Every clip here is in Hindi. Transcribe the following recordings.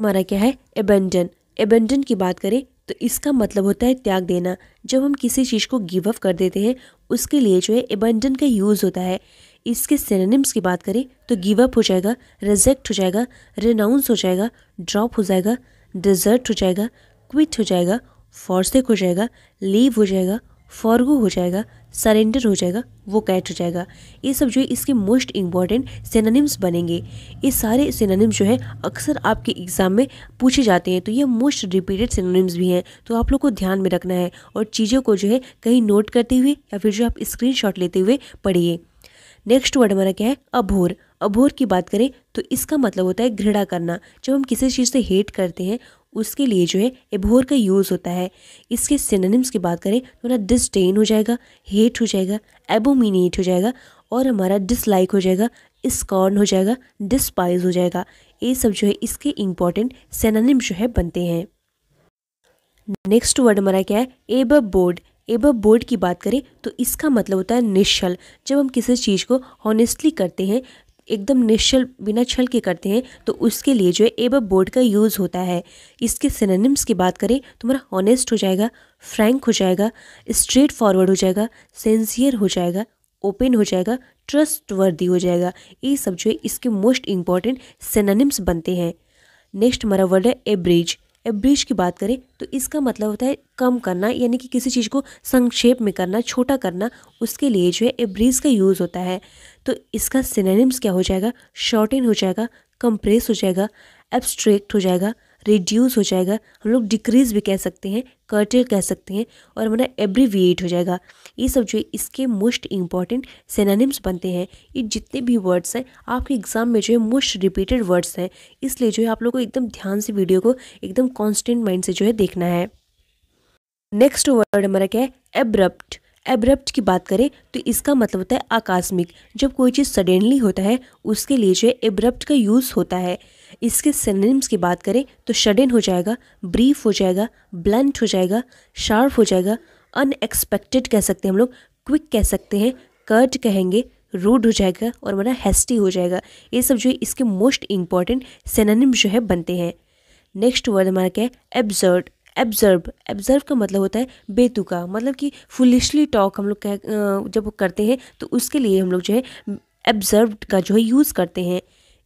हमारा क्या है एबेंडन एबेंडन की बात करें तो इसका मतलब होता है त्याग देना जब हम किसी चीज़ को गिव अप कर देते हैं उसके लिए जो है एबेंडन का यूज़ होता है इसके सिनेनिम्स की बात करें तो गिव अप हो जाएगा रिजेक्ट हो जाएगा रिनाउंस हो जाएगा ड्रॉप हो जाएगा डिजर्ट हो जाएगा क्विट हो जाएगा फॉर्सेक हो जाएगा लीव हो जाएगा फॉरगो हो जाएगा सरेंडर हो जाएगा वो कैट हो जाएगा ये सब जो है इसके मोस्ट इंपॉर्टेंट सेनानिम्स बनेंगे ये सारे सेनानिम्स जो है अक्सर आपके एग्ज़ाम में पूछे जाते हैं तो ये मोस्ट रिपीटेड सेनानिम्स भी हैं तो आप लोग को ध्यान में रखना है और चीज़ों को जो है कहीं नोट करते हुए या फिर जो आप स्क्रीन लेते हुए पढ़िए नेक्स्ट वर्ड हमारा क्या है अभोर अभोर की बात करें तो इसका मतलब होता है घृणा करना जब हम किसी चीज़ से हेट करते हैं उसके लिए जो है एभोर का यूज़ होता है इसके सिनोनिम्स की बात करें तो हमारा डिसडेन हो जाएगा हेट हो जाएगा एबोमिनेट हो जाएगा और हमारा डिसलाइक हो जाएगा स्कॉर्न हो जाएगा डिस्पाइज हो जाएगा ये सब जो है इसके इम्पॉर्टेंट सेनानिम जो है बनते हैं नेक्स्ट वर्ड हमारा क्या है एब बोर्ड एब बोर्ड की बात करें तो इसका मतलब होता है निश्चल जब हम किसी चीज़ को हॉनेस्टली करते हैं एकदम निश्चल बिना छल के करते हैं तो उसके लिए जो है एब बोर्ड का यूज़ होता है इसके सिनोनिम्स की बात करें तो हमारा ऑनेस्ट हो जाएगा फ्रैंक हो जाएगा स्ट्रेट फॉरवर्ड हो जाएगा सेंसियर हो जाएगा ओपन हो जाएगा ट्रस्ट वर्दी हो जाएगा ये सब जो है इसके मोस्ट इम्पॉर्टेंट सिनोनिम्स बनते हैं नेक्स्ट हमारा वर्ड है एब्रिज एब्रिज की बात करें तो इसका मतलब होता है कम करना यानी कि किसी चीज़ को संक्षेप में करना छोटा करना उसके लिए जो है एब्रिज का यूज़ होता है तो इसका सिनेनिम्स क्या हो जाएगा इन हो जाएगा कंप्रेस हो जाएगा एब्स्ट्रैक्ट हो जाएगा रिड्यूस हो जाएगा हम लोग डिक्रीज भी कह सकते हैं कर्टेल कह सकते हैं और हमारा एब्रीविएट हो जाएगा ये सब जो है इसके मोस्ट इंपॉर्टेंट सेनानिम्स बनते हैं ये जितने भी वर्ड्स हैं आपके एग्ज़ाम में जो है मोस्ट रिपीटेड वर्ड्स हैं इसलिए जो है आप लोग को एकदम ध्यान से वीडियो को एकदम कॉन्स्टेंट माइंड से जो है देखना है नेक्स्ट वर्ड हमारा क्या है एब्रप्ट एब्रप्ट की बात करें तो इसका मतलब होता है आकस्मिक जब कोई चीज़ सडनली होता है उसके लिए जो है एब्रप्ट का यूज़ होता है इसके सिनेम्स की बात करें तो शडन हो जाएगा ब्रीफ हो जाएगा ब्लंट हो जाएगा शार्प हो जाएगा अनएक्सपेक्टेड कह सकते हैं हम लोग क्विक कह सकते हैं कर्ट कहेंगे रूड हो जाएगा और वरना हेस्टी हो जाएगा ये सब जो है इसके मोस्ट इम्पॉर्टेंट सेनानिम जो है बनते हैं नेक्स्ट वर्ड हमारा क्या है एब्जर्ड एब्जर्व एब्जर्व का मतलब होता है बेतुका मतलब कि फुलिशली टॉक हम लोग कह जब करते हैं तो उसके लिए हम लोग जो है एब्जर्व का जो है यूज़ करते हैं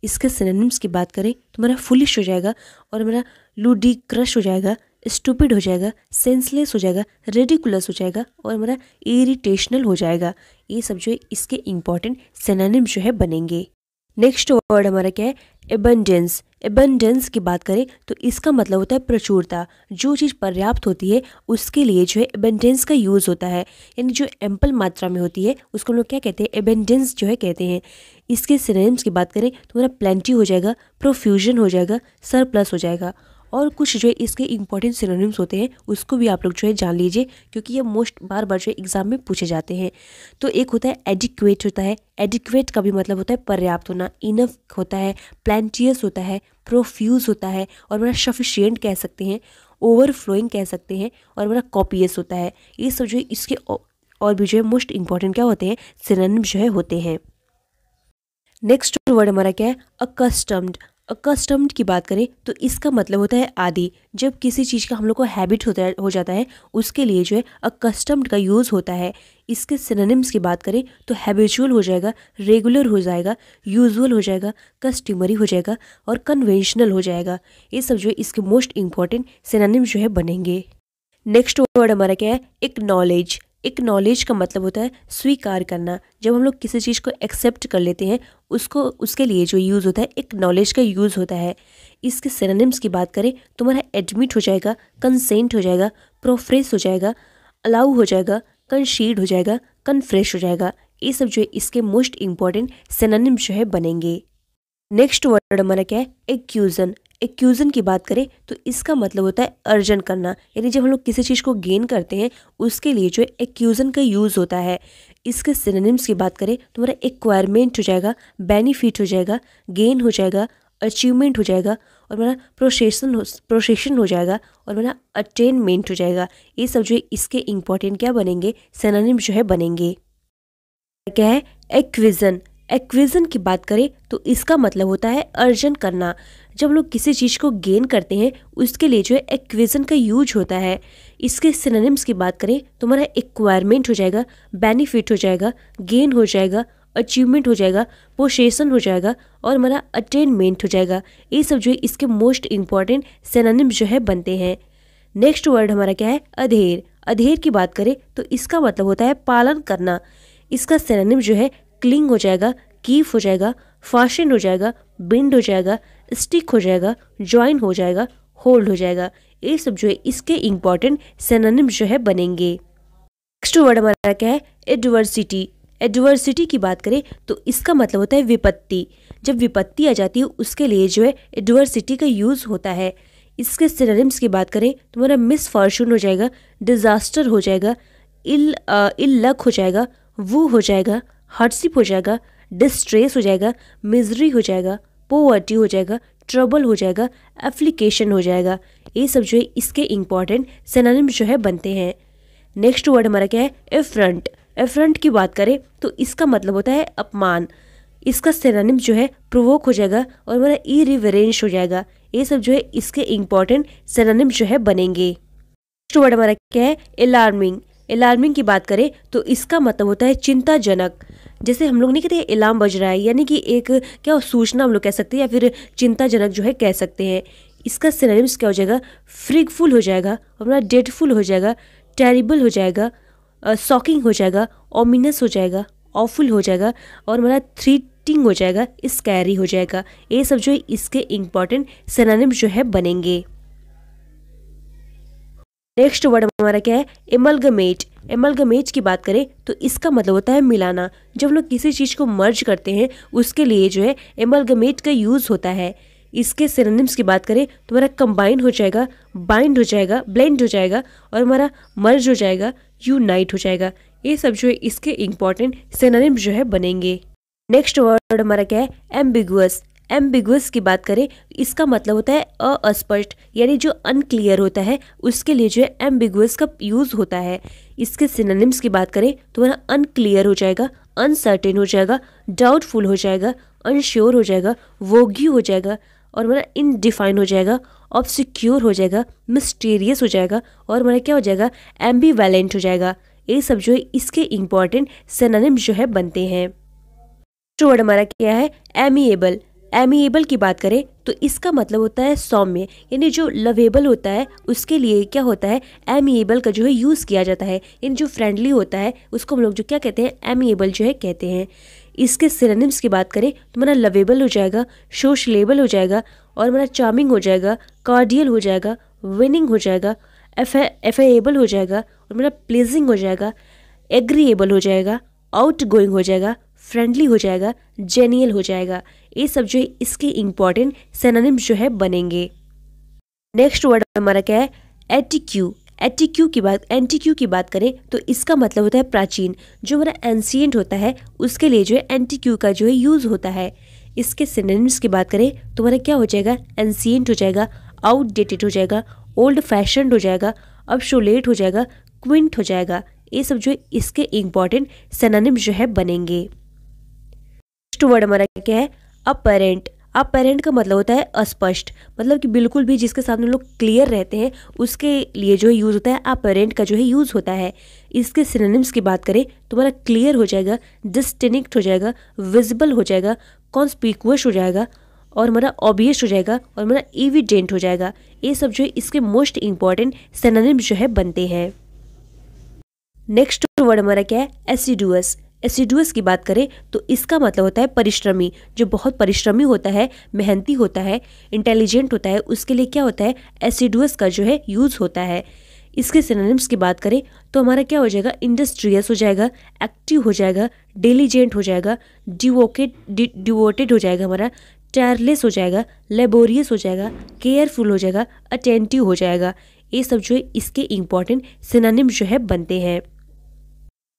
इसके सिनेनिम्स की बात करें तो मेरा फुलिश हो जाएगा और मेरा लूडी क्रश हो जाएगा स्टूपिड हो जाएगा सेंसलेस हो जाएगा रेडिकुलस हो जाएगा और मेरा इरिटेशनल हो जाएगा ये सब जो है इसके इम्पॉर्टेंट सेनानिम जो है बनेंगे नेक्स्ट वर्ड हमारा क्या है एबंडेंस एबंडेंस की बात करें तो इसका मतलब होता है प्रचुरता जो चीज़ पर्याप्त होती है उसके लिए जो है एबेंडेंस का यूज़ होता है यानी जो एम्पल मात्रा में होती है उसको हम लोग क्या कहते हैं एबेंडेंस जो है कहते हैं इसके सिनेम्स की बात करें तो मेरा प्लेंटी हो जाएगा प्रोफ्यूजन हो जाएगा सरप्लस हो जाएगा और कुछ जो है इसके इंपॉर्टेंट सिनोनिम्स होते हैं उसको भी आप लोग जो है जान लीजिए क्योंकि ये मोस्ट बार बार जो है एग्ज़ाम में पूछे जाते हैं तो एक होता है एडिक्वेट होता है एडिक्वेट का भी मतलब होता है पर्याप्त होना इनफ होता है प्लान्टियस होता है प्रोफ्यूज होता है और बड़ा सफिशियंट कह सकते हैं ओवरफ्लोइंग कह सकते हैं और बड़ा कॉपियस होता है ये सब जो है इसके और भी जो है मोस्ट इंपॉर्टेंट क्या होते हैं सिनोनिम्स जो है होते हैं नेक्स्ट वर्ड हमारा क्या है अकस्टम्ड अकस्टम्ड की बात करें तो इसका मतलब होता है आदि जब किसी चीज़ का हम लोग को हैबिट होता है हो जाता है उसके लिए जो है अकस्टम्ड का यूज़ होता है इसके सिनोनिम्स की बात करें तो हैबिचुअल हो जाएगा रेगुलर हो जाएगा यूजुअल हो जाएगा कस्टमरी हो जाएगा और कन्वेंशनल हो जाएगा ये सब जो है इसके मोस्ट इंपॉर्टेंट सिनोनिम्स जो है बनेंगे नेक्स्ट वर्ड हमारा क्या है एक नॉलेज एक नॉलेज का मतलब होता है स्वीकार करना जब हम लोग किसी चीज़ को एक्सेप्ट कर लेते हैं उसको उसके लिए जो यूज़ होता है एक नॉलेज का यूज़ होता है इसके सिनोनिम्स की बात करें तुम्हारा एडमिट हो जाएगा कंसेंट हो जाएगा प्रोफ्रेस हो जाएगा अलाउ हो जाएगा कंशीड हो जाएगा कन्फ्रेश हो जाएगा ये सब जो है इसके मोस्ट इम्पॉर्टेंट सिनोनिम्स जो है बनेंगे नेक्स्ट वर्ड हमारा क्या है एक्यूज़न एक्यूज़न की बात करें तो इसका मतलब होता है अर्जन करना यानी जब हम लोग किसी चीज़ को गेन करते हैं उसके लिए जो है एक्यूज़न का यूज़ होता है इसके सिनेनिम्स की बात करें तो हमारा एक्वायरमेंट हो जाएगा बेनिफिट हो जाएगा गेन हो जाएगा अचीवमेंट हो जाएगा और मेरा प्रोसेसन हो प्रोसेशन हो जाएगा और मेरा अटेनमेंट हो जाएगा ये सब जो है इसके इम्पॉर्टेंट क्या बनेंगे सेनानिम जो है बनेंगे क्या है एक्विजन एक्विजन की बात करें तो इसका मतलब होता है अर्जन करना जब लोग किसी चीज़ को गेन करते हैं उसके लिए जो है एक्विजन का यूज होता है इसके सिनोनिम्स की बात करें तो हमारा एक्वायरमेंट हो जाएगा बेनिफिट हो जाएगा गेन हो जाएगा अचीवमेंट हो जाएगा पोशेसन हो जाएगा और हमारा अटेनमेंट हो जाएगा ये सब जो है इसके मोस्ट इम्पॉर्टेंट सेनानिम्स जो है बनते हैं नेक्स्ट वर्ड हमारा क्या है अधेर अधेर की बात करें तो इसका मतलब होता है पालन करना इसका सेनानिम जो है क्लिंग हो जाएगा कीफ हो जाएगा फाशन हो जाएगा बिंड हो जाएगा स्टिक हो जाएगा ज्वाइन हो जाएगा होल्ड हो जाएगा ये सब जो है इसके इम्पॉर्टेंट सेनानिम जो है बनेंगे नेक्स्ट वर्ड हमारा क्या है एडवर्सिटी एडवर्सिटी की बात करें तो इसका मतलब होता है विपत्ति जब विपत्ति आ जाती है उसके लिए जो है एडवर्सिटी का यूज़ होता है इसके सिनरिम्स की बात करें तो हमारा मिसफॉर्चून हो जाएगा डिज़ास्टर हो जाएगा इल आ, इल लक हो जाएगा वो हो जाएगा हार्डशिप हो जाएगा डिस्ट्रेस हो जाएगा मिजरी हो जाएगा पोवर्टी हो जाएगा ट्रबल हो जाएगा एप्लीकेशन हो जाएगा ये सब जो है इसके इम्पॉर्टेंट सेनानिम जो है बनते हैं नेक्स्ट वर्ड हमारा क्या है एफ्रंट एफ्रंट की बात करें तो इसका मतलब होता है अपमान इसका सेनानिम जो है प्रोवोक हो जाएगा और हमारा ई रिवरेंस हो जाएगा ये सब जो है इसके इम्पॉर्टेंट सेनानिम जो है बनेंगे नेक्स्ट वर्ड हमारा क्या है अलार्मिंग अलार्मिंग की बात करें तो इसका मतलब होता है चिंताजनक जैसे हम लोग नहीं कहते इलाम बज रहा है यानी कि एक क्या सूचना हम लोग कह सकते हैं या फिर चिंताजनक जो है कह सकते हैं इसका सिनेम्स क्या हो जाएगा फ्रिगफुल हो जाएगा अपना डेडफुल हो जाएगा टेरिबल हो जाएगा सॉकिंग हो जाएगा ओमिनस हो जाएगा ऑफुल हो जाएगा और हमारा थ्री टिंग हो जाएगा स्कैरी हो जाएगा ये सब जो है इसके इम्पॉर्टेंट सेनानिम जो है बनेंगे नेक्स्ट वर्ड हमारा क्या है एमलगमेट एमलगमेज की बात करें तो इसका मतलब होता है मिलाना जब हम लोग किसी चीज़ को मर्ज करते हैं उसके लिए जो है एमलगमेज का यूज़ होता है इसके सिरोनिम्स की बात करें तो हमारा कंबाइन हो जाएगा बाइंड हो जाएगा ब्लेंड हो जाएगा और हमारा मर्ज हो जाएगा यूनाइट हो जाएगा ये सब जो है इसके इम्पॉर्टेंट सिरोनिम्स जो है बनेंगे नेक्स्ट वर्ड हमारा क्या है एम्बिगुअस एम्बिगस की बात करें इसका मतलब होता है अस्पष्ट यानी जो अनक्लियर होता है उसके लिए जो है एम्बिगस का यूज़ होता है इसके सिनोनिम्स की बात करें तो वह अनक्लियर हो जाएगा अनसर्टेन हो जाएगा डाउटफुल हो जाएगा अनश्योर हो जाएगा वोगी हो जाएगा और मेरा इनडिफाइन हो जाएगा सिक्योर हो जाएगा मिस्टीरियस हो जाएगा और मेरा क्या हो जाएगा एम्बी वैलेंट हो जाएगा ये सब जो है इसके इम्पॉर्टेंट सेनानिम जो है बनते हैं वर्ड तो हमारा क्या है एमिएबल एमिएबल की बात करें तो इसका मतलब होता है सौम्य यानी जो लवेबल होता है उसके लिए क्या होता है एमिएबल का जो है यूज़ किया जाता है यानी जो फ्रेंडली होता है उसको हम लोग जो क्या कहते हैं एमिएबल जो है कहते हैं इसके सिलेनिम्स की बात करें तो मेरा लवेबल हो जाएगा शोशलेबल हो जाएगा और हमारा चार्मिंग हो जाएगा कार्डियल हो जाएगा विनिंग हो जाएगा एफेबल हो जाएगा और मेरा प्लेजिंग हो जाएगा एग्रीएबल हो जाएगा आउट गोइंग हो जाएगा फ्रेंडली हो जाएगा जेनियल हो जाएगा ये सब जो है इसके इम्पॉर्टेंट सेनानिम जो है बनेंगे नेक्स्ट वर्ड हमारा क्या है एटिक्यू एटिक्यू की बात एंटीक्यू की बात करें तो इसका मतलब होता है प्राचीन जो हमारा एंसियंट होता है उसके लिए जो है एंटीक्यू का जो है यूज़ होता है इसके सिनेम्स की बात करें तो हमारा क्या हो जाएगा एंसियंट हो जाएगा आउटडेटेड हो जाएगा ओल्ड फैशन हो जाएगा अब शोलेट हो जाएगा क्विंट हो जाएगा ये सब जो है इसके इम्पॉर्टेंट सेनानिम जो है बनेंगे नेक्स्ट वर्ड हमारा क्या है अपरेंट अपरेंट का मतलब होता है अस्पष्ट मतलब कि बिल्कुल भी जिसके सामने लोग क्लियर रहते हैं उसके लिए जो है यूज़ होता है अपेरेंट का जो है यूज़ होता है इसके सिनोनिम्स की बात करें तुम्हारा क्लियर हो जाएगा डिस्टिनिक्ट हो जाएगा विजिबल हो जाएगा कॉन्स्पिकुअस हो जाएगा और हमारा ऑबियस हो जाएगा और हमारा एविडेंट हो जाएगा ये सब जो है इसके मोस्ट इम्पॉर्टेंट सिनोनिम्स जो है बनते हैं नेक्स्ट वर्ड हमारा क्या है एसिडुअस एसिडुअस की बात करें तो इसका मतलब होता है परिश्रमी जो बहुत परिश्रमी होता है मेहनती होता है इंटेलिजेंट होता है उसके लिए क्या होता है एसिडुअस का जो है यूज़ होता है इसके सिनोनिम्स की बात करें तो हमारा क्या हो जाएगा इंडस्ट्रियस हो जाएगा एक्टिव हो जाएगा डेलीजेंट हो जाएगा डिवोकेट डिवोटेड हो जाएगा हमारा टायरलेस हो जाएगा लेबोरियस हो जाएगा केयरफुल हो जाएगा अटेंटिव हो जाएगा ये सब जो है इसके इम्पॉर्टेंट सिनानिम्स जो है बनते हैं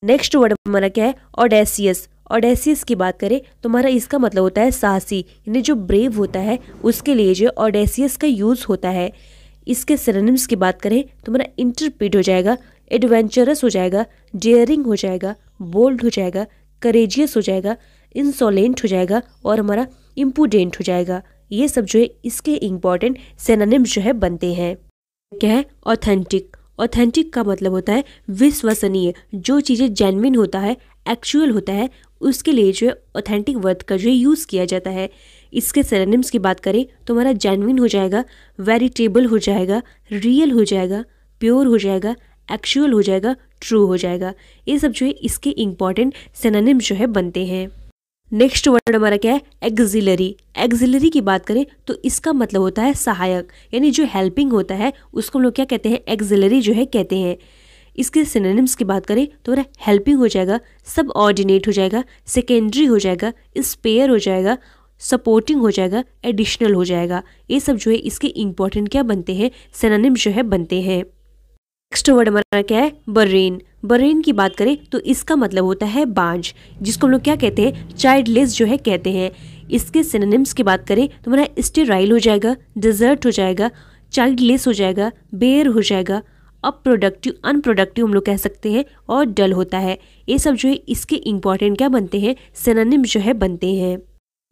नेक्स्ट वर्ड हमारा क्या है ऑडेसियस ऑडेसियस की बात करें तो हमारा इसका मतलब होता है साहसी यानी जो ब्रेव होता है उसके लिए जो ऑडेसियस का यूज़ होता है इसके सिनोनिम्स की बात करें तो हमारा इंटरप्रिट हो जाएगा एडवेंचरस हो जाएगा डेयरिंग हो जाएगा बोल्ड हो जाएगा करेजियस हो जाएगा इंसोलेंट हो जाएगा और हमारा इम्पूडेंट हो जाएगा ये सब जो है इसके इम्पॉर्टेंट सेनानिम्स जो है बनते हैं क्या है ऑथेंटिक ऑथेंटिक का मतलब होता है विश्वसनीय जो चीज़ें जेनविन होता है एक्चुअल होता है उसके लिए जो है ऑथेंटिक वर्ड का जो है यूज़ किया जाता है इसके सरनिम्स की बात करें तो हमारा जेनविन हो जाएगा वेरिटेबल हो जाएगा रियल हो जाएगा प्योर हो जाएगा एक्चुअल हो जाएगा ट्रू हो जाएगा ये सब जो है इसके इम्पॉर्टेंट सेनानिम्स जो है बनते हैं नेक्स्ट वर्ड हमारा क्या है एक्जिलरी एक्जिलरी की बात करें तो इसका मतलब होता है सहायक यानी जो हेल्पिंग होता है उसको हम लोग क्या कहते हैं एक्जिलरी जो है कहते हैं इसके सिनेनिम्स की बात करें तो मेरा हेल्पिंग हो जाएगा सब ऑर्डिनेट हो जाएगा सेकेंडरी हो जाएगा स्पेयर हो जाएगा सपोर्टिंग हो जाएगा एडिशनल हो जाएगा ये सब जो है इसके इंपॉर्टेंट क्या बनते हैं सेनानिम्स जो है बनते हैं नेक्स्ट वर्ड हमारा क्या है बर्रेन बरेन की बात करें तो इसका मतलब होता है बांझ जिसको हम लोग क्या कहते हैं चाइल्डलेस जो है कहते हैं इसके सिनेनिम्स की बात करें तो हमारा स्टेराइल हो जाएगा डिजर्ट हो जाएगा चाइल्डलेस हो जाएगा बेयर हो जाएगा अप्रोडक्टिव प्रोडक्टिव अनप्रोडक्टिव हम लोग कह सकते हैं और डल होता है ये सब जो है इसके इम्पॉर्टेंट क्या बनते हैं सिनेनिम जो है बनते हैं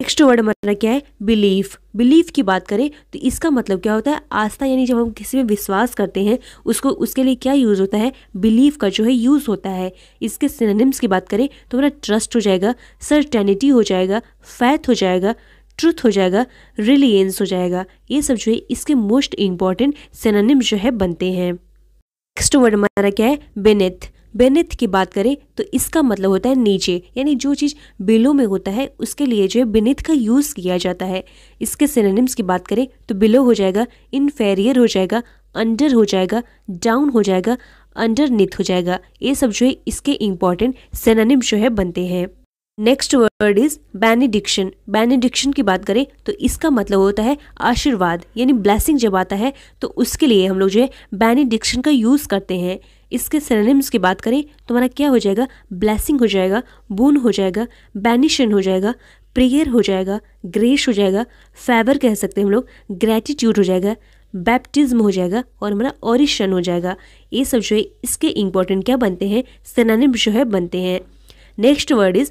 नेक्स्ट वर्ड हमारा क्या है बिलीफ बिलीफ की बात करें तो इसका मतलब क्या होता है आस्था यानी जब हम किसी में विश्वास करते हैं उसको उसके लिए क्या यूज़ होता है बिलीफ का जो है यूज़ होता है इसके सिनेनिम्स की बात करें तो हमारा ट्रस्ट हो जाएगा सर्टेनिटी हो जाएगा फैथ हो जाएगा ट्रुथ हो जाएगा रिलियंस हो जाएगा ये सब जो है इसके मोस्ट इम्पॉर्टेंट सिनेनिम्स जो है बनते हैं नेक्स्ट वर्ड हमारा क्या है बेनेथ बेनिथ की बात करें तो इसका मतलब होता है नीचे यानी जो चीज़ बिलो में होता है उसके लिए जो है बेनिथ का यूज़ किया जाता है इसके सिनेनिम्स की बात करें तो बिलो हो जाएगा इनफेरियर हो जाएगा अंडर हो जाएगा डाउन हो जाएगा अंडर निथ हो जाएगा ये सब जो है इसके इंपॉर्टेंट सेनानिम जो है बनते हैं next word is benediction benediction की बात करें तो इसका मतलब होता है आशीर्वाद यानी ब्लैसिंग जब आता है तो उसके लिए हम लोग जो है बैनिडिक्शन का यूज़ करते हैं इसके सिनेम्स की बात करें तो हमारा क्या हो जाएगा ब्लैसिंग हो जाएगा बून हो जाएगा बैनिशन हो जाएगा प्रेयर हो जाएगा ग्रेस हो जाएगा फेवर कह सकते हैं हम लोग ग्रेटिट्यूड हो जाएगा बैप्टिज्म हो जाएगा और हमारा ऑरिशन हो जाएगा ये सब जो है इसके इम्पॉर्टेंट क्या बनते हैं सेनानिम जो है बनते हैं next word is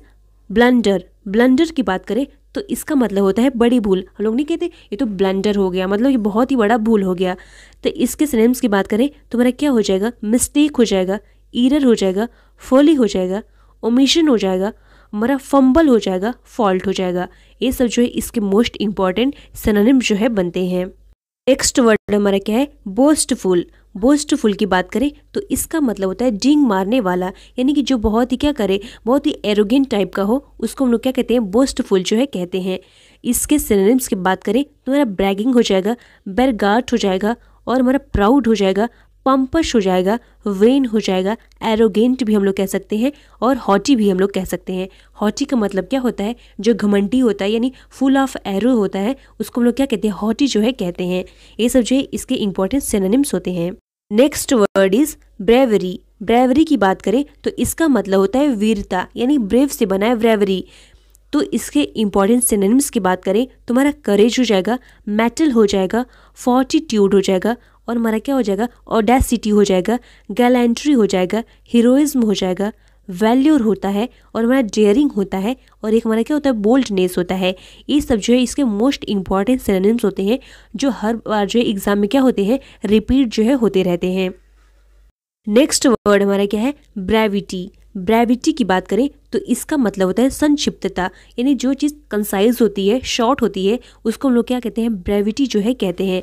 blunder blunder की बात करें तो इसका मतलब होता है बड़ी भूल हम लोग नहीं कहते ये तो ब्लेंडर हो गया मतलब ये बहुत ही बड़ा भूल हो गया तो इसके सिनेम्स की बात करें तो हमारा क्या हो जाएगा मिस्टेक हो जाएगा ईरर हो जाएगा फॉली हो जाएगा ओमिशन हो जाएगा हमारा फंबल हो जाएगा फॉल्ट हो जाएगा ये सब जो है इसके मोस्ट इंपॉर्टेंट सननिम जो है बनते हैं नेक्स्ट वर्ड हमारा क्या है बोस्टफुल बोस्टफुल की बात करें तो इसका मतलब होता है जिंग मारने वाला यानी कि जो बहुत ही क्या करे बहुत ही एरोगेंट टाइप का हो उसको हम लोग क्या कहते हैं बोस्टफुल जो है कहते हैं इसके सिनेम्स की बात करें तो मेरा ब्रैगिंग हो जाएगा बैरगाट हो जाएगा और हमारा प्राउड हो जाएगा पम्पश हो जाएगा वेन हो जाएगा एरोगेंट भी हम लोग कह सकते हैं और हॉटी भी हम लोग कह सकते हैं हॉटी का मतलब क्या होता है जो घमंडी होता है यानी फुल ऑफ एरो होता है उसको हम लोग क्या कहते हैं हॉटी जो है कहते हैं ये सब जो है इसके इंपॉर्टेंट सेनानिम्स होते हैं next word is bravery bravery की बात करें तो इसका मतलब होता है वीरता यानी ब्रेव से बना है ब्रेवरी तो इसके इंपॉर्टेंट सिनेम्स की बात करें तुम्हारा करेज हो जाएगा मेटल हो जाएगा फोर्टिट्यूड हो जाएगा और हमारा क्या हो जाएगा ओडेसिटी हो जाएगा गैलेंट्री हो जाएगा हीरोइज्म हो जाएगा वैल्यूर होता है और हमारा डेयरिंग होता है और एक हमारा क्या होता है बोल्डनेस होता है ये सब जो है इसके मोस्ट इंपॉर्टेंट सिनेनिम्स होते हैं जो हर बार जो है एग्जाम में क्या होते हैं रिपीट जो है होते रहते हैं नेक्स्ट वर्ड हमारा क्या है ब्रेविटी ब्रेविटी की बात करें तो इसका मतलब होता है संक्षिप्तता यानी जो चीज़ कंसाइज होती है शॉर्ट होती है उसको हम लोग क्या कहते हैं ब्रेविटी जो है कहते हैं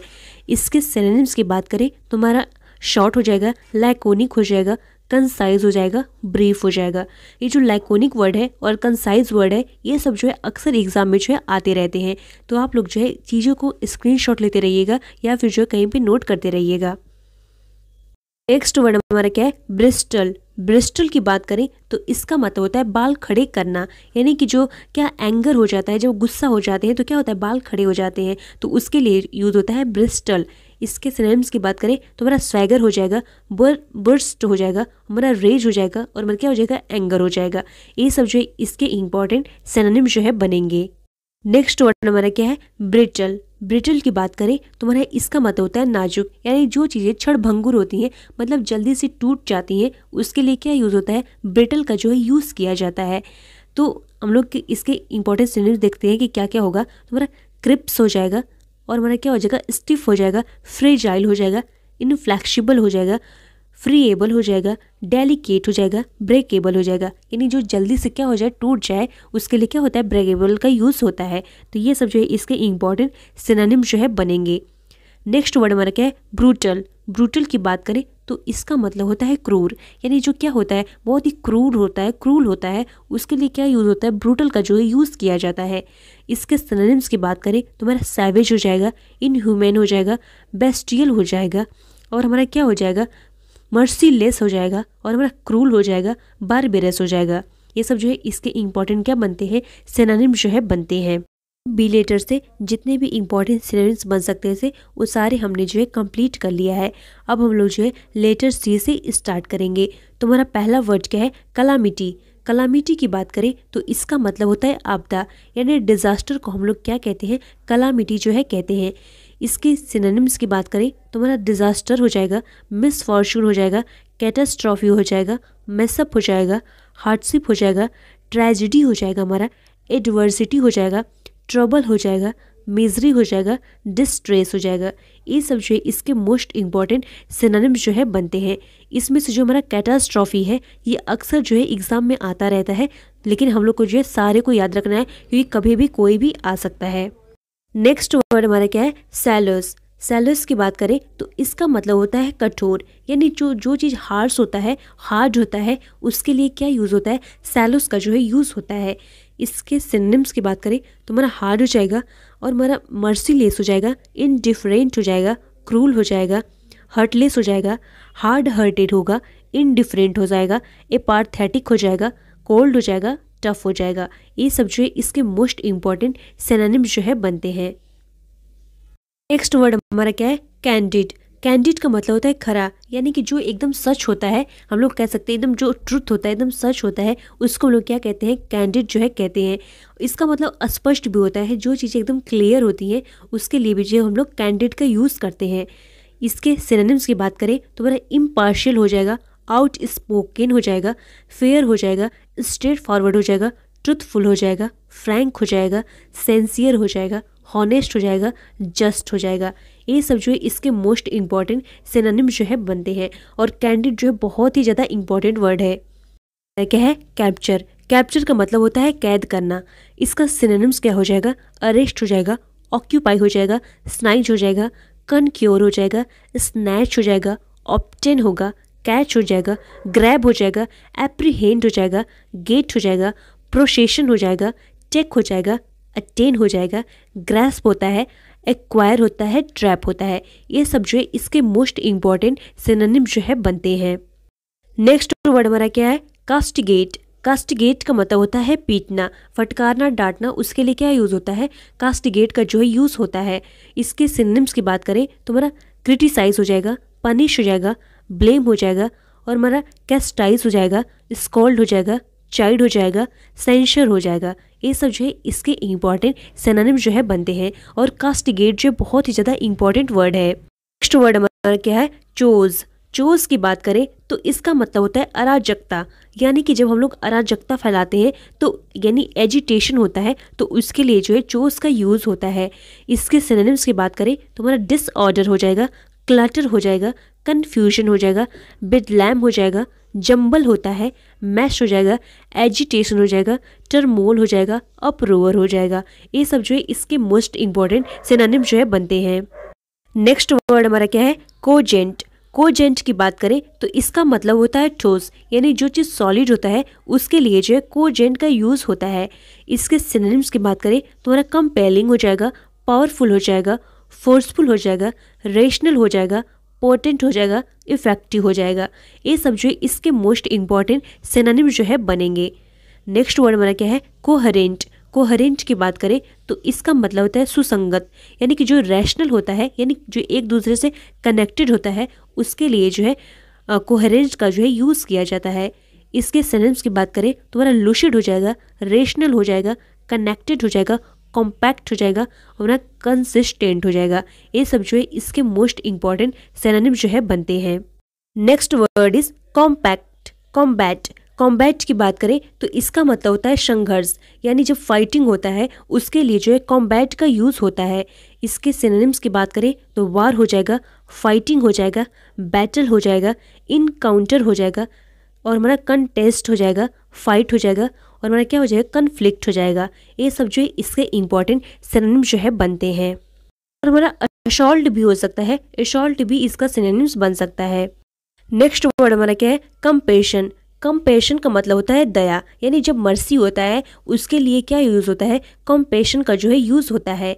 इसके सेनेम्स की बात करें तो हमारा शॉर्ट हो जाएगा लाइकोनिक हो जाएगा कंसाइज हो जाएगा ब्रीफ हो जाएगा ये जो लाइकोनिक वर्ड है और कंसाइज वर्ड है ये सब जो है अक्सर एग्जाम में जो है आते रहते हैं तो आप लोग जो है चीज़ों को स्क्रीनशॉट लेते रहिएगा या फिर जो है कहीं पे नोट करते रहिएगा नेक्स्ट वर्ड हमारा क्या है ब्रिस्टल ब्रिस्टल की बात करें तो इसका मतलब होता है बाल खड़े करना यानी कि जो क्या एंगर हो जाता है जब गुस्सा हो जाते हैं तो क्या होता है बाल खड़े हो जाते हैं तो उसके लिए यूज़ होता है ब्रिस्टल इसके सिनेम्स की बात करें तो हमारा स्वैगर हो जाएगा बर बर्स्ट हो जाएगा हमारा रेज हो जाएगा और मतलब क्या हो जाएगा एंगर हो जाएगा ये सब जो है इसके इंपॉर्टेंट सिनेम जो है बनेंगे नेक्स्ट वर्ड हमारा क्या है ब्रिटल ब्रिटल की बात करें तो मैं इसका मतलब होता है नाजुक यानी जो चीज़ें छड़ भंगुर होती हैं मतलब जल्दी से टूट जाती हैं उसके लिए क्या यूज़ होता है ब्रिटल का जो है यूज़ किया जाता है तो हम लोग इसके इंपॉर्टेंट सीनियर देखते हैं कि क्या क्या होगा तो मेरा क्रिप्स हो जाएगा और मेरा क्या हो जाएगा स्टिफ हो जाएगा फ्रेजाइल हो जाएगा इनफ्लैक्शिबल हो जाएगा फ्रीएबल हो जाएगा डेलीकेट हो जाएगा ब्रेकेबल हो जाएगा यानी जो जल्दी से क्या हो जाए टूट जाए उसके लिए क्या होता है ब्रेकेबल का यूज़ होता है तो ये सब जो है इसके इम्पॉर्टेंट सिनानिम जो है बनेंगे नेक्स्ट वर्ड हमारा क्या है ब्रूटल ब्रूटल की बात करें तो इसका मतलब होता है क्रूर यानी जो क्या होता है बहुत ही क्रूर होता है क्रूल होता है उसके लिए क्या यूज़ होता है ब्रूटल का जो है यूज़ किया जाता है इसके सिनानिम्स की बात करें तो हमारा सैवेज हो जाएगा इनह्यूमेन हो जाएगा बेस्टियल हो जाएगा और हमारा क्या हो जाएगा लेस हो जाएगा और हमारा क्रूल हो जाएगा बारबेरस हो जाएगा ये सब जो है इसके इम्पॉर्टेंट क्या बनते हैं सेनानिम जो है बनते हैं बी लेटर से जितने भी इम्पोर्टेंट सेनानिम्स बन सकते थे वो सारे हमने जो है कंप्लीट कर लिया है अब हम लोग जो है लेटर सी से स्टार्ट करेंगे तो हमारा पहला वर्ड क्या है कलामिटी कलामिटी की बात करें तो इसका मतलब होता है आपदा यानी डिज़ास्टर को हम लोग क्या कहते हैं कलामिटी जो है कहते हैं इसके सिनोनिम्स की बात करें तो हमारा डिज़ास्टर हो जाएगा मिस फॉर्चून हो जाएगा कैटास्ट्रॉफी हो जाएगा मेसअप हो जाएगा हार्डशिप हो जाएगा ट्रेजिडी हो जाएगा हमारा एडवर्सिटी हो जाएगा ट्रबल हो जाएगा मेजरी हो जाएगा डिस्ट्रेस हो जाएगा ये सब जो है इसके मोस्ट इम्पॉर्टेंट सिनानिम्स जो है बनते हैं इसमें से जो हमारा कैटास्ट्रॉफी है ये अक्सर जो है एग्ज़ाम में आता रहता है लेकिन हम लोग को जो है सारे को याद रखना है क्योंकि कभी भी कोई भी आ सकता है नेक्स्ट वर्ड हमारा क्या है सेलस सेलस की बात करें तो इसका मतलब होता है कठोर यानी जो जो चीज़ हार्स होता है हार्ड होता है उसके लिए क्या यूज़ होता है सेलस का जो है यूज़ होता है इसके सिनिम्स की बात करें तो हमारा हार्ड हो जाएगा और हमारा मर्सीलेस हो जाएगा इनडिफरेंट हो जाएगा क्रूल हो जाएगा हर्टलेस हो जाएगा हार्ड हर्टेड होगा इनडिफरेंट हो जाएगा एपार्थेटिक हो जाएगा कोल्ड हो जाएगा टफ हो जाएगा ये सब जो है इसके मोस्ट इम्पॉर्टेंट सेनानिम जो है बनते हैं नेक्स्ट वर्ड हमारा क्या है कैंडिड कैंडिड का मतलब होता है खरा यानी कि जो एकदम सच होता है हम लोग कह सकते हैं एकदम जो ट्रुथ होता है एकदम सच होता है उसको हम लोग क्या कहते हैं कैंडिड जो है कहते हैं इसका मतलब स्पष्ट भी होता है जो चीज़ें एकदम क्लियर होती हैं उसके लिए भी जो हम लोग कैंडिड का यूज़ करते हैं इसके सिनेम्स की बात करें तो मेरा इम्पार्शियल हो जाएगा आउट स्पोकन हो जाएगा फेयर हो जाएगा स्ट्रेट फॉरवर्ड हो जाएगा ट्रुथफुल हो जाएगा फ्रैंक हो जाएगा सेंसियर हो जाएगा हॉनेस्ट हो जाएगा जस्ट हो जाएगा ये सब जो है इसके मोस्ट इम्पॉर्टेंट सेनानिम जो है बनते हैं और कैंडिड जो है बहुत ही ज़्यादा इम्पॉर्टेंट वर्ड है क्या है कैप्चर कैप्चर का मतलब होता है कैद करना इसका सिनानिम्स क्या हो जाएगा अरेस्ट हो जाएगा ऑक्यूपाई हो जाएगा स्नाइज हो जाएगा कन हो जाएगा स्नैच हो जाएगा ऑप्टेन होगा कैच हो जाएगा ग्रैब हो जाएगा एप्रीहेंड हो जाएगा गेट हो जाएगा प्रोशेशन हो जाएगा चेक हो जाएगा अटेन हो जाएगा ग्रेस्प होता है एक्वायर होता है ट्रैप होता है ये सब जो है इसके मोस्ट इम्पॉर्टेंट सिनोनिम जो है बनते हैं नेक्स्ट वर्ड हमारा क्या है कास्टिगेट कास्टिगेट का मतलब होता है पीटना फटकारना डांटना उसके लिए क्या यूज़ होता है कास्टिगेट का जो है यूज़ होता है इसके सिनेम्स की बात करें तो हमारा क्रिटिसाइज हो जाएगा पनिश हो जाएगा ब्लेम हो जाएगा और हमारा कैस्टाइज हो जाएगा स्कॉल्ड हो जाएगा चाइल्ड हो जाएगा सेंशर हो जाएगा ये सब जो है इसके इम्पॉर्टेंट सेनानिम जो है बनते हैं और कास्टिगेट जो बहुत ही ज़्यादा इम्पॉर्टेंट वर्ड है नेक्स्ट वर्ड हमारा क्या है चोज़ चोज की बात करें तो इसका मतलब होता है अराजकता यानी कि जब हम लोग अराजकता फैलाते हैं तो यानी एजिटेशन होता है तो उसके लिए जो है चोज का यूज़ होता है इसके सेनानिम्स की बात करें तो हमारा डिसऑर्डर हो जाएगा क्लटर हो जाएगा कन्फ्यूजन हो जाएगा बिदलैम हो जाएगा जंबल होता है मैश हो जाएगा एजिटेशन हो जाएगा टर्मोल हो जाएगा अपरोवर हो जाएगा ये सब जो है इसके मोस्ट इंपॉर्टेंट सेनानिम जो है बनते हैं नेक्स्ट वर्ड हमारा क्या है कोजेंट कोजेंट की बात करें तो इसका मतलब होता है ठोस यानी जो चीज़ सॉलिड होता है उसके लिए जो है कोजेंट का यूज़ होता है इसके सिनेम्स की बात करें तो हमारा कंपेलिंग हो जाएगा पावरफुल हो जाएगा फोर्सफुल हो जाएगा रेशनल हो जाएगा पोर्टेंट हो जाएगा इफेक्टिव हो जाएगा ये सब जो है इसके मोस्ट इंपॉर्टेंट सेनानिम जो है बनेंगे नेक्स्ट वर्ड हमारा क्या है कोहरेंट कोहरेंट की बात करें तो इसका मतलब होता है सुसंगत यानी कि जो रैशनल होता है यानी जो एक दूसरे से कनेक्टेड होता है उसके लिए जो है कोहरेंट का जो है यूज़ किया जाता है इसके सेनेम्स की बात करें तो वह लुशिड हो जाएगा रेशनल हो जाएगा कनेक्टेड हो जाएगा कॉम्पैक्ट हो जाएगा और ना कंसिस्टेंट हो जाएगा ये सब जो है इसके मोस्ट इंपॉर्टेंट सैनानिम जो है बनते हैं next word is compact combat combat की बात करें तो इसका मतलब होता है संघर्ष यानी जब फाइटिंग होता है उसके लिए जो है कॉम्बैट का यूज़ होता है इसके सिनेम्स की बात करें तो वार हो जाएगा फाइटिंग हो जाएगा बैटल हो जाएगा इनकाउंटर हो जाएगा और हमारा कंटेस्ट हो जाएगा फाइट हो जाएगा और हमारा क्या हो जाएगा कन्फ्लिक्ट हो जाएगा ये सब जो है इसके इम्पॉर्टेंट सिनोनिम जो है बनते हैं और हमारा अशॉल्ट भी हो सकता है अशॉल्ट भी इसका सिनोनिम्स बन सकता है नेक्स्ट वर्ड हमारा क्या है कम्पेशन कम्पेशन का मतलब होता है दया यानी जब मर्सी होता है उसके लिए क्या यूज़ होता है कम्पेशन का जो है यूज़ होता है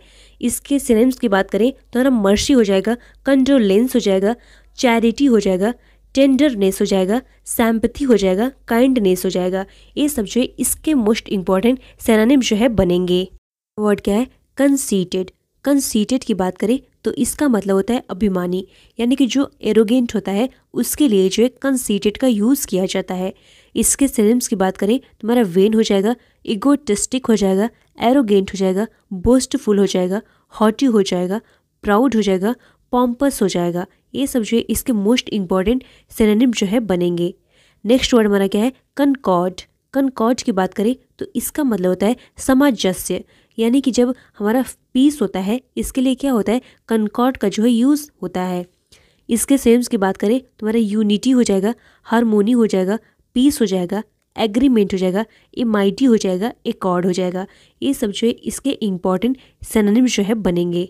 इसके सिनेम्स की बात करें तो हमारा मर्सी हो जाएगा कंडोलेंस हो जाएगा चैरिटी हो जाएगा टेंडरनेस हो जाएगा सैम्पथी हो जाएगा काइंडनेस हो जाएगा ये सब जो है इसके मोस्ट इंपॉर्टेंट सैनानिम जो है बनेंगे वर्ड क्या है कंसीटेड कंसीटेड की बात करें तो इसका मतलब होता है अभिमानी यानी कि जो एरोगेंट होता है उसके लिए जो है कंसीटेड का यूज़ किया जाता है इसके सेनिम्स की बात करें तुम्हारा वेन हो जाएगा इगोटिस्टिक हो जाएगा एरोगेंट हो जाएगा बोस्टफुल हो जाएगा हॉटी हो जाएगा प्राउड हो जाएगा पॉम्पस हो जाएगा ये सब जो है इसके मोस्ट इंपॉर्टेंट सेनानिम जो है बनेंगे नेक्स्ट वर्ड हमारा क्या है कनकॉड कनकॉड की बात करें तो इसका मतलब होता है सामंजस्य यानी कि जब हमारा पीस होता है इसके लिए क्या होता है कनकॉड का जो है यूज़ होता है इसके सेम्स की बात करें तो हमारा यूनिटी हो जाएगा हारमोनी हो जाएगा पीस हो जाएगा एग्रीमेंट हो जाएगा ए माइटी हो जाएगा एकॉर्ड हो जाएगा ये सब जो है इसके इम्पॉर्टेंट सेनानिम जो है बनेंगे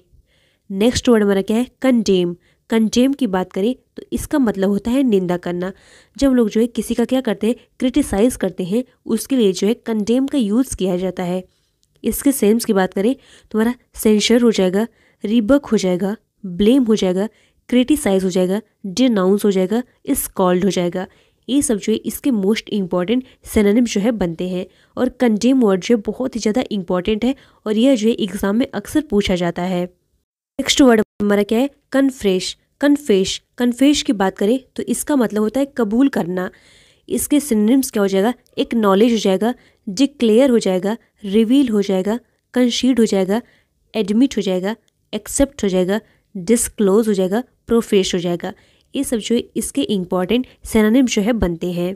नेक्स्ट वर्ड हमारा क्या है कंडेम कंजेम की बात करें तो इसका मतलब होता है निंदा करना जब लोग जो है किसी का क्या करते हैं क्रिटिसाइज़ करते हैं उसके लिए जो है कंडेम का यूज़ किया जाता है इसके सेम्स की बात करें तो हमारा सेंशर हो जाएगा रिबक हो जाएगा ब्लेम हो जाएगा क्रिटिसाइज हो जाएगा डिनाउंस हो जाएगा स्कॉल्ड हो जाएगा ये सब जो है इसके मोस्ट इम्पॉर्टेंट सेनानिम जो है बनते हैं और कंडेम वर्ड जो है बहुत ही ज़्यादा इम्पॉर्टेंट है और यह जो है एग्ज़ाम में अक्सर पूछा जाता है नेक्स्ट वर्ड हमारा क्या है कन्फ्रेश कन्फेश कन्फेश की बात करें तो इसका मतलब होता है कबूल करना इसके सिनिम्स क्या हो जाएगा एक नॉलेज हो जाएगा डिक्लेयर हो जाएगा रिवील हो जाएगा कंशीड हो जाएगा एडमिट हो जाएगा एक्सेप्ट हो जाएगा डिस्क्लोज हो जाएगा प्रोफेश हो जाएगा ये सब जो है इसके इंपॉर्टेंट सेनानिम जो है बनते हैं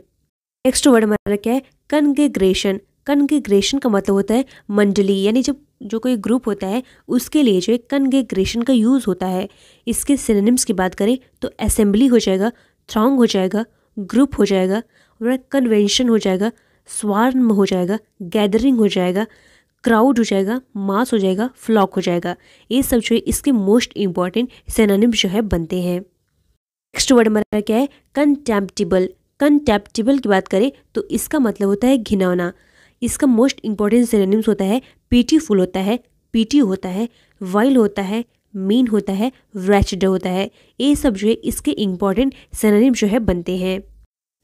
नेक्स्ट वर्ड हमारा क्या है कन्ग्रेशन कन्ग्रेगेशन का मतलब होता है मंडली यानी जब जो कोई ग्रुप होता है उसके लिए जो है कन्ग्रेगेशन का यूज़ होता है इसके सिनेम्स की बात करें तो असेंबली हो जाएगा थ्रॉन्ग हो जाएगा ग्रुप हो जाएगा और कन्वेंशन हो जाएगा स्वार्म हो जाएगा गैदरिंग हो जाएगा क्राउड हो जाएगा मास हो जाएगा फ्लॉक हो जाएगा ये सब जो है इसके मोस्ट इम्पॉर्टेंट सेनानिम्स जो है बनते हैं नेक्स्ट वर्ड हमारा क्या है कंटेम्पटिबल कंटेप्टिबल की बात करें तो इसका मतलब होता है घिनौना इसका मोस्ट इंपॉर्टेंट सेरेनिम्स होता है पीटी फुल होता है पीटी होता है वाइल होता है मीन होता है वैचड होता है ये सब जो है इसके इंपॉर्टेंट सेरेनिम जो है बनते हैं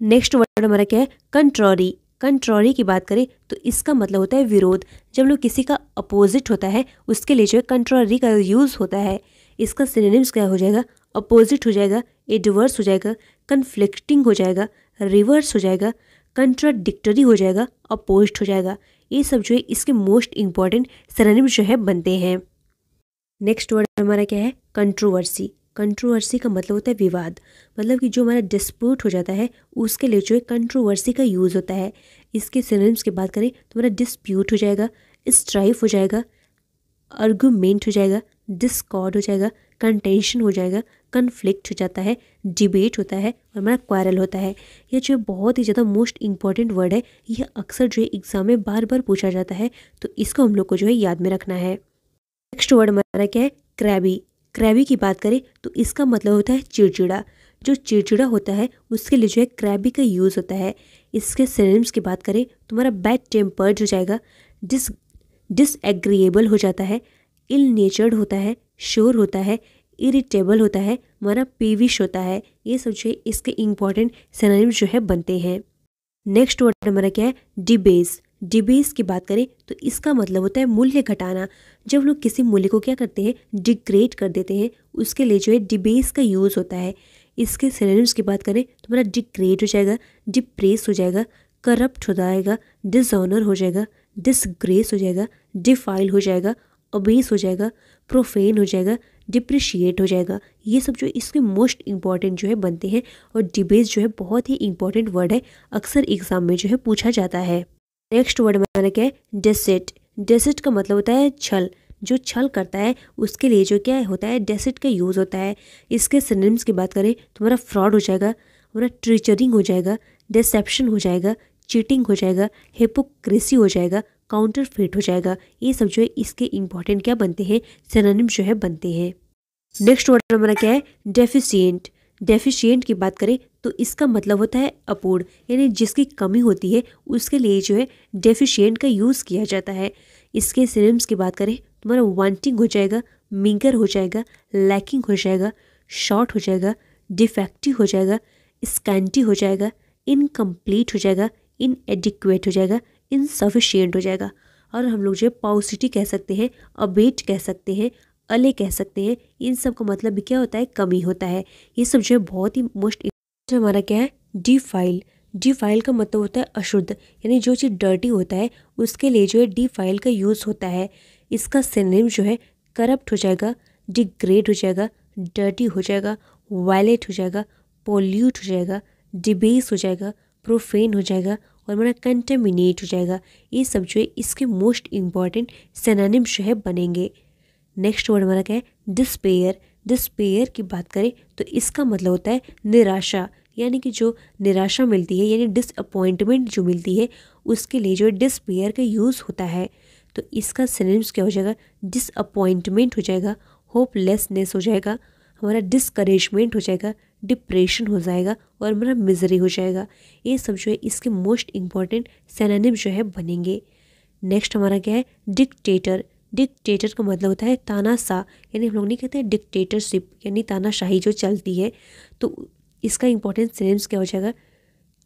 नेक्स्ट वर्ड हमारा क्या है कंट्रोरी कंट्रोरी की बात करें तो इसका मतलब होता है विरोध जब लोग किसी का अपोजिट होता है उसके लिए जो है कंट्रोरी का यूज़ होता है इसका सिनेनिम्स क्या हो जाएगा अपोजिट हो जाएगा एडवर्स हो जाएगा कन्फ्लिक्टिंग हो जाएगा रिवर्स हो जाएगा कंट्राडिक्टरी हो जाएगा अपोस्ट हो जाएगा ये सब जो है इसके मोस्ट इम्पॉर्टेंट सरनिम जो है बनते हैं नेक्स्ट वर्ड हमारा क्या है कंट्रोवर्सी कंट्रोवर्सी का मतलब होता है विवाद मतलब कि जो हमारा डिस्प्यूट हो जाता है उसके लिए जो है कंट्रोवर्सी का यूज़ होता है इसके सरनिम्स की बात करें तो हमारा डिस्प्यूट हो जाएगा स्ट्राइफ हो जाएगा आर्गूमेंट हो जाएगा डिस्कॉर्ड हो जाएगा कंटेंशन हो जाएगा कन्फ्लिक्ट हो जाता है डिबेट होता है और हमारा क्वारल होता है ये जो बहुत ही ज़्यादा मोस्ट इंपॉर्टेंट वर्ड है ये अक्सर जो है एग्ज़ाम में बार बार पूछा जाता है तो इसको हम लोग को जो है याद में रखना है नेक्स्ट वर्ड हमारा क्या है क्रैबी क्रैबी की बात करें तो इसका मतलब होता है चिड़चिड़ा जो चिड़चिड़ा होता है उसके लिए जो है क्रैबी का यूज़ होता है इसके सिनेम्स की बात करें तो हमारा बैड टेम्पर्ड हो जाएगा डिस डिसएग्रीएबल हो जाता है इल नेचर्ड होता है श्योर होता है इरिटेबल होता है माना पीविश होता है ये सब जो है इसके इम्पॉर्टेंट सेनानिम जो है बनते हैं नेक्स्ट वर्ड हमारा क्या है डिबेस डिबेस की बात करें तो इसका मतलब होता है मूल्य घटाना जब लोग किसी मूल्य को क्या करते हैं डिग्रेड कर देते हैं उसके लिए जो है डिबेस का यूज़ होता है इसके सेनानिम्स की बात करें तो हमारा डिग्रेड हो जाएगा डिप्रेस हो जाएगा करप्ट हो जाएगा डिसऑनर हो जाएगा डिसग्रेस हो जाएगा डिफाइल हो जाएगा अबेस हो जाएगा प्रोफेन हो जाएगा डिप्रिशिएट हो जाएगा ये सब जो इसके मोस्ट इंपॉर्टेंट जो है बनते हैं और डिबेस जो है बहुत ही इंपॉर्टेंट वर्ड है अक्सर एग्जाम में जो है पूछा जाता है नेक्स्ट वर्ड मैंने क्या है डेसेट डेसेट का मतलब होता है छल जो छल करता है उसके लिए जो क्या होता है डेसेट का यूज़ होता है इसके सिनेम्स की बात करें तो हमारा फ्रॉड हो जाएगा हमारा ट्रिचरिंग हो जाएगा डिसेप्शन हो जाएगा चीटिंग हो जाएगा हिपोक्रेसी हो जाएगा काउंटर फिट हो जाएगा ये सब जो है इसके इम्पोर्टेंट क्या बनते हैं सेनानिम जो है बनते हैं नेक्स्ट वर्ड हमारा क्या है डेफिशियंट डेफिशियंट की बात करें तो इसका मतलब होता है अपूर्ण यानी जिसकी कमी होती है उसके लिए जो है डेफिशियंट का यूज़ किया जाता है इसके सिनेम्स की बात करें तुम्हारा तो वांटिंग हो जाएगा मिंगर हो जाएगा लैकिंग हो जाएगा शॉर्ट हो जाएगा डिफेक्टिव हो जाएगा स्कैंटी हो जाएगा इनकम्प्लीट हो जाएगा इन हो जाएगा इनसफिशियंट हो जाएगा और हम लोग जो है पाउसिटी कह सकते हैं अबेट कह सकते हैं अले कह सकते हैं इन सब का मतलब क्या होता है कमी होता है ये सब जो है बहुत ही मोस्ट हमारा क्या है डी फाइल डी फाइल का मतलब होता है अशुद्ध यानी जो चीज़ डर्टी होता है उसके लिए जो है डी फाइल का यूज़ होता है इसका सिनेम जो है करप्ट हो जाएगा डिग्रेड हो जाएगा डर्टी हो जाएगा वायलेट हो जाएगा पोल्यूट हो जाएगा डिबेस हो जाएगा प्रोफेन हो जाएगा और हमारा कंटेमिनेट हो जाएगा ये सब जो है इसके मोस्ट इम्पॉर्टेंट सेनानिम जो है बनेंगे नेक्स्ट वर्ड हमारा क्या है डिस्पेयर डिस्पेयर की बात करें तो इसका मतलब होता है निराशा यानी कि जो निराशा मिलती है यानी डिसअपॉइंटमेंट जो मिलती है उसके लिए जो है डिस्पेयर का यूज़ होता है तो इसका सिनेम्स क्या हो जाएगा डिसअपॉइंटमेंट हो जाएगा होपलेसनेस हो जाएगा हमारा डिस्करेजमेंट हो जाएगा डिप्रेशन हो जाएगा और हमारा मिजरी हो जाएगा ये सब जो है इसके मोस्ट इम्पॉर्टेंट सैनानिम जो है बनेंगे नेक्स्ट हमारा क्या है डिक्टेटर डिक्टेटर का मतलब होता है तानाशाह यानी हम लोग नहीं कहते हैं डिक्टेटरशिप यानी तानाशाही जो चलती है तो इसका इंपॉर्टेंट सेनेम्स क्या हो जाएगा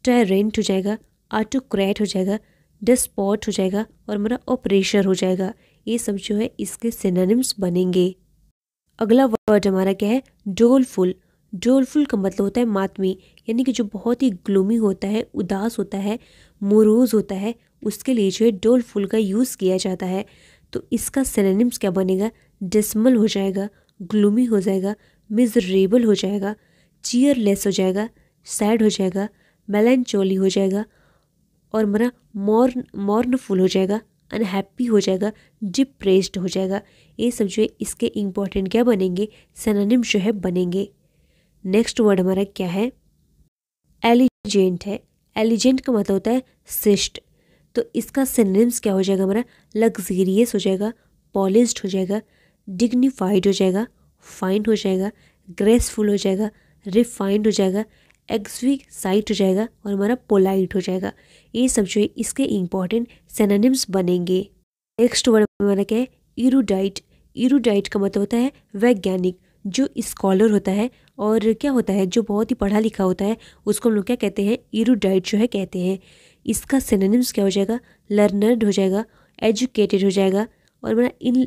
टेरेंट हो जाएगा आटोक्रैट हो जाएगा डस्पॉट हो जाएगा और हमारा ऑपरेशर हो जाएगा ये सब जो है इसके सेनानिम्स बनेंगे अगला वर्ड हमारा क्या है डोलफुल डोलफुल का मतलब होता है मातमी यानी कि जो बहुत ही ग्लूमी होता है उदास होता है मोरूज होता है उसके लिए जो है डोलफुल का यूज़ किया जाता है तो इसका सिनेनिम्स क्या बनेगा डिसमल हो जाएगा ग्लूमी हो जाएगा मिजरेबल हो जाएगा चीयरलेस हो जाएगा सैड हो जाएगा मेलनचोली हो जाएगा और मरा मॉर्न मॉर्नफुल हो जाएगा अनहैप्पी हो जाएगा डिप्रेस्ड हो जाएगा ये सब जो है इसके इम्पॉर्टेंट क्या बनेंगे सेनानिम जो है बनेंगे नेक्स्ट वर्ड हमारा क्या है एलिजेंट है एलिजेंट का मतलब होता है सिस्ट तो इसका सेनानिम्स क्या हो जाएगा हमारा लग्जीरियस हो जाएगा पॉलिस्ड हो जाएगा डिग्निफाइड हो जाएगा फाइन हो जाएगा ग्रेसफुल हो जाएगा रिफाइंड हो जाएगा साइट हो जाएगा और हमारा पोलाइट हो जाएगा ये सब जो है इसके इम्पॉर्टेंट सेनानिम्स बनेंगे नेक्स्ट वर्ड हमारा क्या है इरुडाइट इरुडाइट का मतलब होता है वैज्ञानिक जो स्कॉलर होता है और क्या होता है जो बहुत ही पढ़ा लिखा होता है उसको हम लोग क्या कहते हैं इरूडाइट जो है कहते हैं इसका सेनानिम्स क्या हो जाएगा लर्नर्ड हो जाएगा एजुकेटेड हो जाएगा और हमारा इन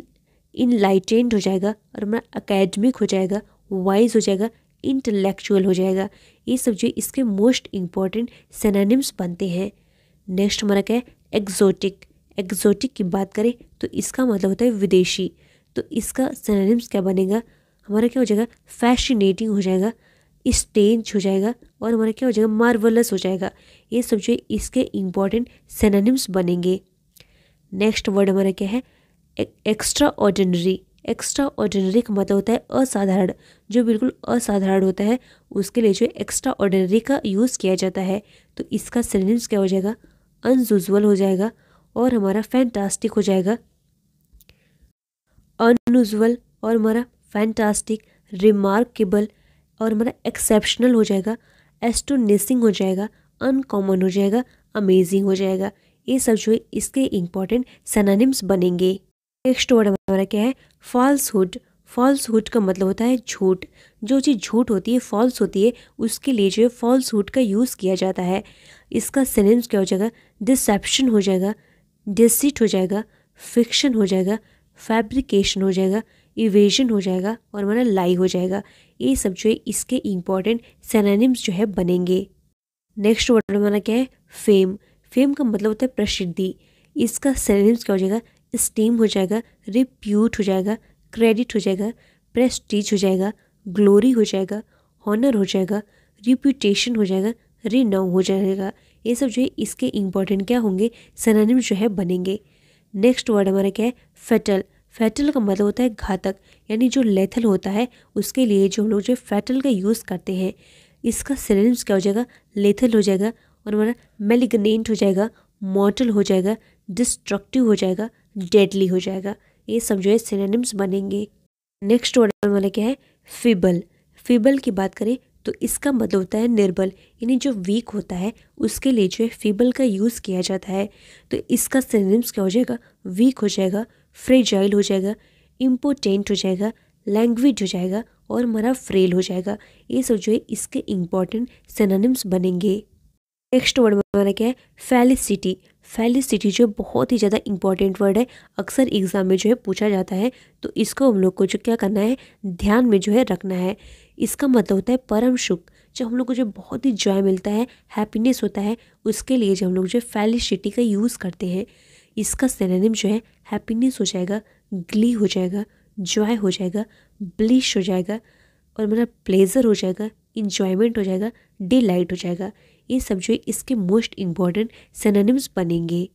इनलाइटेंड हो जाएगा और हमारा अकेडमिक हो जाएगा वाइज हो जाएगा इंटेलेक्चुअल हो जाएगा ये सब जो इसके मोस्ट इम्पॉर्टेंट सेनानिम्स बनते हैं नेक्स्ट हमारा क्या है एग्जोटिक एग्जोटिक की बात करें तो इसका मतलब होता है विदेशी तो इसका सेनानिम्स क्या बनेगा हमारा क्या हो जाएगा फैशनेटिंग हो जाएगा स्टेंज हो जाएगा और हमारा क्या हो जाएगा मार्वलस हो जाएगा ये सब जो इसके इम्पॉर्टेंट सेनानिम्स बनेंगे नेक्स्ट वर्ड हमारा क्या है एक्स्ट्रा ऑर्डिनरी एक्स्ट्रा ऑर्डिनरी का मतलब होता है असाधारण जो बिल्कुल असाधारण होता है उसके लिए जो एक्स्ट्रा ऑर्डिनरी का यूज़ किया जाता है तो इसका सिलेंस क्या हो जाएगा अनयूजल हो जाएगा और हमारा फैंटास्टिक हो जाएगा अनयूजल और हमारा फैंटास्टिक रिमार्केबल और हमारा एक्सेप्शनल हो जाएगा एस्टोनेसिंग हो जाएगा अनकॉमन हो जाएगा अमेजिंग हो जाएगा ये सब जो है इसके इम्पॉर्टेंट सनानिम्स बनेंगे नेक्स्ट वर्ड हमारा क्या है फॉल्सहुड फॉल्सहुड का मतलब होता है झूठ जो चीज़ झूठ होती है फॉल्स होती है उसके लिए जो है फॉल्सहुड का यूज़ किया जाता है इसका सेनेंस क्या हो जाएगा डिसेप्शन हो जाएगा डिसिट हो जाएगा फिक्शन हो जाएगा फैब्रिकेशन हो जाएगा इवेजन हो जाएगा और हमारा लाई हो जाएगा ये सब जो है इसके इम्पॉर्टेंट सेनानिम्स जो है बनेंगे नेक्स्ट वर्ड हमारा क्या है फेम फेम का मतलब होता है प्रसिद्धि इसका सेनानिम्स क्या हो जाएगा स्टीम हो जाएगा रिप्यूट हो जाएगा क्रेडिट हो जाएगा प्रेस्टीज हो जाएगा ग्लोरी हो जाएगा हॉनर हो जाएगा रिप्यूटेशन हो जाएगा रिनाउ हो जाएगा ये सब जो है इसके इंपॉर्टेंट क्या होंगे सनानिम जो है बनेंगे नेक्स्ट वर्ड हमारा क्या है फेटल फैटल का मतलब होता है घातक यानी जो लेथल होता है उसके लिए जो हम लोग जो फैटल का यूज़ करते हैं इसका सिनेम्स क्या हो जाएगा लेथल हो जाएगा और हमारा मेलिग्नेंट हो जाएगा मॉटल हो जाएगा डिस्ट्रक्टिव हो जाएगा डेडली हो जाएगा ये समझो सिनेनिम्स बनेंगे नेक्स्ट वर्ड वाला क्या है फिबल फिबल की बात करें तो इसका मतलब होता है निर्बल यानी जो वीक होता है उसके लिए जो है फीबल का यूज़ किया जाता है तो इसका सिनेम्स क्या हो जाएगा वीक हो जाएगा फ्रेजाइल हो जाएगा इम्पोर्टेंट हो जाएगा लैंग्वेज हो जाएगा और मरा फ्रेल हो जाएगा ये सब जो है इसके इम्पॉर्टेंट सिनेनिम्स बनेंगे नेक्स्ट वर्ड वाला क्या है फैलिसिटी फेलिसिटी जो बहुत ही ज़्यादा इंपॉर्टेंट वर्ड है अक्सर एग्ज़ाम में जो है पूछा जाता है तो इसको हम लोग को जो क्या करना है ध्यान में जो है रखना है इसका मतलब होता है परम सुख जो हम लोग को जो बहुत ही जॉय मिलता है हैप्पीनेस होता है उसके लिए जो हम लोग जो फेलिसिटी का यूज़ करते हैं इसका सेनेनिम जो है हैप्पीनेस हो जाएगा ग्ली हो जाएगा जॉय हो जाएगा ब्लिश हो जाएगा और मतलब प्लेजर हो जाएगा इन्जॉयमेंट हो जाएगा डे हो जाएगा ये सब जो है इसके मोस्ट इम्पॉर्टेंट सेनानिम्स बनेंगे